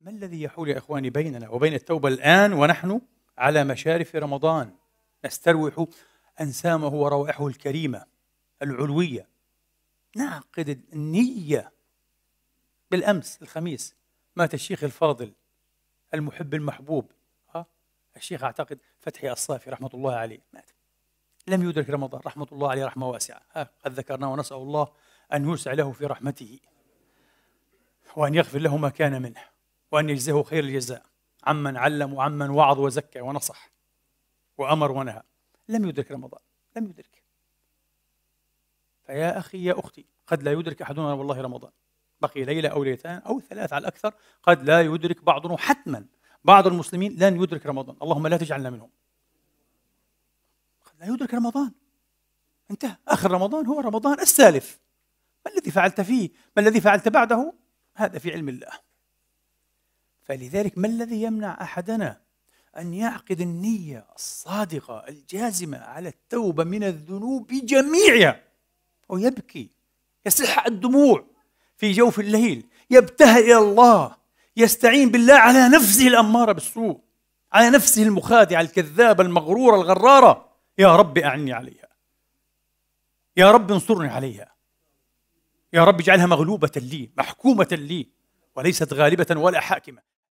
ما الذي يحول يا إخواني بيننا وبين التوبة الآن ونحن على مشارف رمضان نستروح أنسامه وروائحه الكريمة العلوية نعقد النية بالأمس الخميس مات الشيخ الفاضل المحب المحبوب ها آه، الشيخ أعتقد فتحي الصافي رحمة الله عليه مات لم يدرك رمضان رحمة الله عليه رحمة واسعة ها آه، قد ذكرناه ونسأل الله أن يوسع له في رحمته وأن يغفر له ما كان منه وأن يجزه خير الجزاء عمن علم وعمن وعظ وزكى ونصح وأمر ونهى لم يدرك رمضان لم يدرك فيا أخي يا أختي قد لا يدرك أحدنا والله رمضان بقي ليلة أو ليلتان أو ثلاث على الأكثر قد لا يدرك بعضنا حتما بعض المسلمين لن يدرك رمضان اللهم لا تجعلنا منهم قد لا يدرك رمضان انتهى آخر رمضان هو رمضان السالف ما الذي فعلت فيه ما الذي فعلت بعده هذا في علم الله فلذلك ما الذي يمنع احدنا ان يعقد النيه الصادقه الجازمه على التوبه من الذنوب جميعها ويبكي يسح الدموع في جوف الليل يبتهل الى الله يستعين بالله على نفسه الاماره بالسوء على نفسه المخادعه الكذابه المغروره الغراره يا رب اعني عليها يا رب انصرني عليها يا رب اجعلها مغلوبه لي محكومه لي وليست غالبه ولا حاكمه